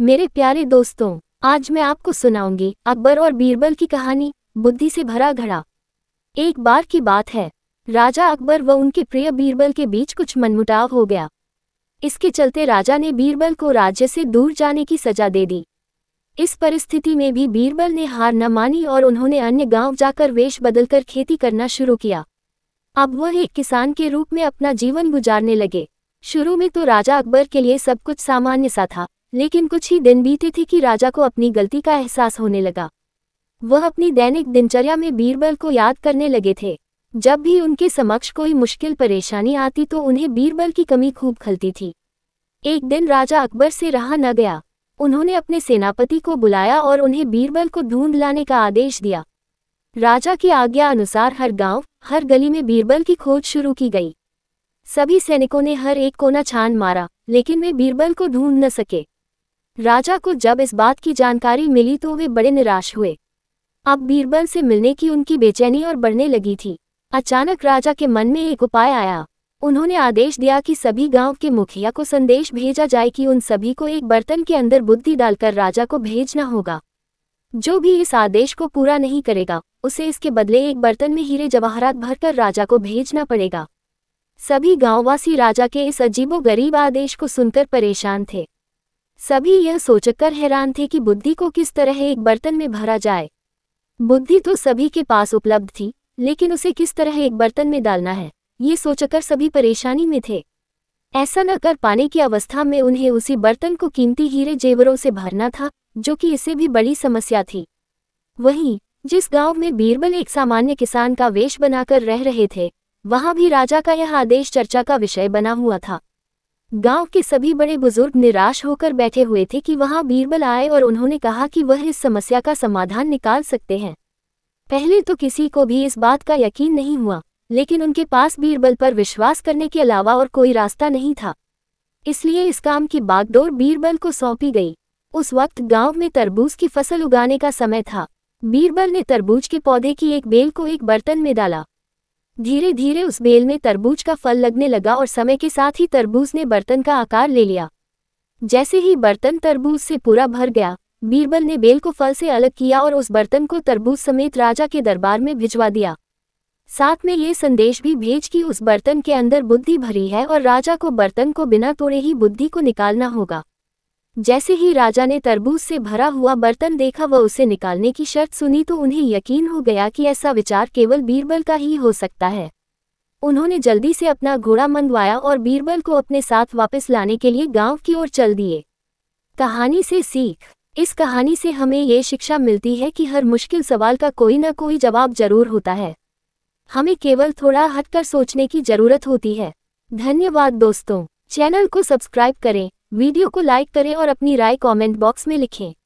मेरे प्यारे दोस्तों आज मैं आपको सुनाऊंगी अकबर और बीरबल की कहानी बुद्धि से भरा घड़ा एक बार की बात है राजा अकबर व उनके प्रिय बीरबल के बीच कुछ मनमुटाव हो गया इसके चलते राजा ने बीरबल को राज्य से दूर जाने की सजा दे दी इस परिस्थिति में भी बीरबल ने हार न मानी और उन्होंने अन्य गांव जाकर वेश बदलकर खेती करना शुरू किया अब वह एक किसान के रूप में अपना जीवन गुजारने लगे शुरू में तो राजा अकबर के लिए सब कुछ सामान्य सा था लेकिन कुछ ही दिन बीते थे कि राजा को अपनी गलती का एहसास होने लगा वह अपनी दैनिक दिनचर्या में बीरबल को याद करने लगे थे जब भी उनके समक्ष कोई मुश्किल परेशानी आती तो उन्हें बीरबल की कमी खूब खलती थी एक दिन राजा अकबर से रहा न गया उन्होंने अपने सेनापति को बुलाया और उन्हें बीरबल को ढूंढ लाने का आदेश दिया राजा की आज्ञा अनुसार हर गांव, हर गली में बीरबल की खोज शुरू की गई सभी सैनिकों ने हर एक कोना छान मारा लेकिन वे बीरबल को ढूंढ न सके राजा को जब इस बात की जानकारी मिली तो वे बड़े निराश हुए अब बीरबल से मिलने की उनकी बेचैनी और बढ़ने लगी थी अचानक राजा के मन में एक उपाय आया उन्होंने आदेश दिया कि सभी गांव के मुखिया को संदेश भेजा जाए कि उन सभी को एक बर्तन के अंदर बुद्धि डालकर राजा को भेजना होगा जो भी इस आदेश को पूरा नहीं करेगा उसे इसके बदले एक बर्तन में हीरे जवाहरात भरकर राजा को भेजना पड़ेगा सभी गांववासी राजा के इस अजीबो गरीब आदेश को सुनकर परेशान थे सभी यह सोचकर हैरान थे कि बुद्धि को किस तरह एक बर्तन में भरा जाए बुद्धि तो सभी के पास उपलब्ध थी लेकिन उसे किस तरह एक बर्तन में डालना है ये सोचकर सभी परेशानी में थे ऐसा न कर पाने की अवस्था में उन्हें उसी बर्तन को कीमती हीरे जेवरों से भरना था जो कि इससे भी बड़ी समस्या थी वहीं जिस गांव में बीरबल एक सामान्य किसान का वेश बनाकर रह रहे थे वहां भी राजा का यह आदेश चर्चा का विषय बना हुआ था गांव के सभी बड़े बुजुर्ग निराश होकर बैठे हुए थे कि वहां बीरबल आए और उन्होंने कहा कि वह इस समस्या का समाधान निकाल सकते हैं पहले तो किसी को भी इस बात का यकीन नहीं हुआ लेकिन उनके पास बीरबल पर विश्वास करने के अलावा और कोई रास्ता नहीं था इसलिए इस काम की बागडोर बीरबल को सौंपी गई उस वक्त गांव में तरबूज की फसल उगाने का समय था बीरबल ने तरबूज के पौधे की एक बेल को एक बर्तन में डाला धीरे धीरे उस बेल में तरबूज का फल लगने लगा और समय के साथ ही तरबूज ने बर्तन का आकार ले लिया जैसे ही बर्तन तरबूज से पूरा भर गया बीरबल ने बेल को फल से अलग किया और उस बर्तन को तरबूज समेत राजा के दरबार में भिजवा दिया साथ में ये संदेश भी भेज कि उस बर्तन के अंदर बुद्धि भरी है और राजा को बर्तन को बिना तोड़े ही बुद्धि को निकालना होगा जैसे ही राजा ने तरबूज से भरा हुआ बर्तन देखा व उसे निकालने की शर्त सुनी तो उन्हें यकीन हो गया कि ऐसा विचार केवल बीरबल का ही हो सकता है उन्होंने जल्दी से अपना घोड़ा मंगवाया और बीरबल को अपने साथ वापस लाने के लिए गांव की ओर चल दिए कहानी से सीख इस कहानी से हमें ये शिक्षा मिलती है कि हर मुश्किल सवाल का कोई ना कोई जवाब जरूर होता है हमें केवल थोड़ा हटकर सोचने की जरूरत होती है धन्यवाद दोस्तों चैनल को सब्सक्राइब करें वीडियो को लाइक करें और अपनी राय कमेंट बॉक्स में लिखें